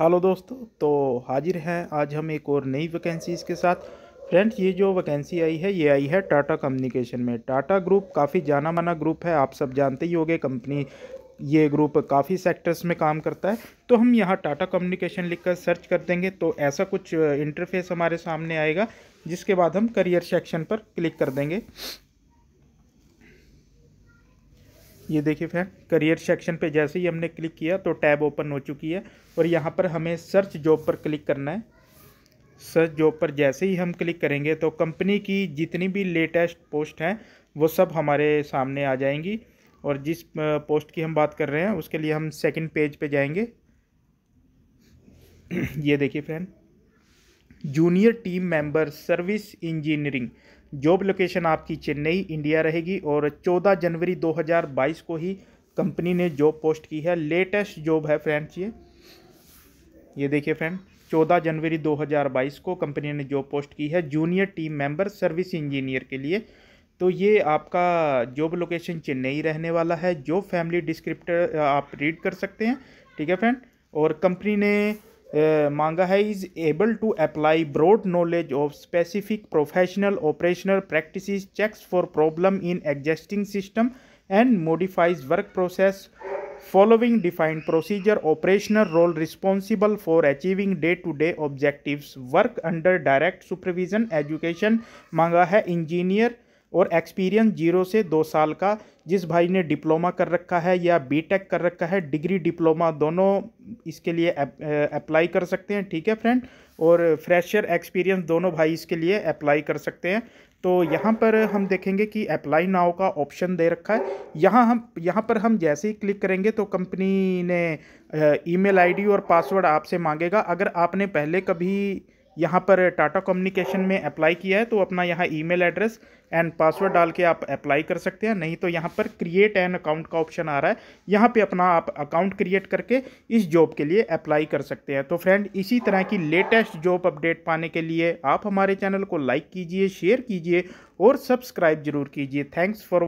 hello दोस्तों तो हाजिर हैं आज हम एक और नई वैकेंसीज़ के साथ फ्रेंड्स ये जो वैकेंसी आई है ये आई है टाटा कम्युनिकेशन में टाटा ग्रुप काफ़ी जाना माना ग्रुप है आप सब जानते ही होंगे कंपनी ये ग्रुप काफ़ी सेक्टर्स में काम करता है तो हम यहाँ टाटा कम्युनिकेशन लिखकर सर्च कर देंगे तो ऐसा कुछ इंटरफेस हमारे सामने आएगा जिसके बाद हम करियर सेक्शन पर क्लिक कर देंगे ये देखिए फ्रेंड करियर सेक्शन पे जैसे ही हमने क्लिक किया तो टैब ओपन हो चुकी है और यहाँ पर हमें सर्च जॉब पर क्लिक करना है सर्च जॉब पर जैसे ही हम क्लिक करेंगे तो कंपनी की जितनी भी लेटेस्ट पोस्ट हैं वो सब हमारे सामने आ जाएंगी और जिस पोस्ट की हम बात कर रहे हैं उसके लिए हम सेकेंड पेज पे जाएंगे ये देखिए friend junior team member service engineering job location आपकी चेन्नई इंडिया रहेगी और 14 जनवरी 2022 को ही कंपनी ने जॉब पोस्ट की है लेटेस्ट जॉब है फ्रेंड्स ये ये देखिए फ्रेंड 14 जनवरी 2022 को कंपनी ने जॉब पोस्ट की है junior team member service engineer के लिए तो ये आपका जॉब लोकेशन चेन्नई रहने वाला है जॉब फैमिली डिस्क्रिप्टर आप रीड कर सकते हैं ठीक है फ्रेंड और कंपनी ने uh, is able to apply broad knowledge of specific professional operational practices, checks for problem in existing system and modifies work process following defined procedure operational role responsible for achieving day-to-day -day objectives work under direct supervision education manga engineer और experience zero से दो साल का जिस भाई ने diploma कर रखा है या बीटेक कर रखा है डिग्री डिप्लोमा दोनों इसके लिए अप्लाई कर सकते हैं ठीक है फ्रेंड और फ्रेशर एक्सपीरियंस दोनों भाई इसके लिए अप्लाई कर सकते हैं तो यहाँ पर हम देखेंगे कि अप्लाई नाव का ऑप्शन दे रखा है यहाँ हम यहाँ पर हम जैसे ही क्लिक करेंगे तो कंपनी ने ईमेल आईडी और पासवर्ड आपसे मांगेगा अगर आपने पहले कभी यहाँ पर टाटा कम्युनिकेशन में अप्लाई किया है तो अपना यहाँ ईमेल एड्रेस एंड पासवर्ड डाल के आप अप्लाई कर सकते हैं नहीं तो यहाँ पर क्रिएट एन अकाउंट का ऑप्शन आ रहा है यहाँ पे अपना आप अकाउंट क्रिएट करके इस जॉब के लिए अप्लाई कर सकते हैं तो फ्रेंड इसी तरह की लेटेस्ट जॉब अपडेट पाने के लिए आप हमारे चैनल को लाइक कीजिए शेयर कीजिए और सब्सक्राइब जरूर कीजिए थैंक्स फॉर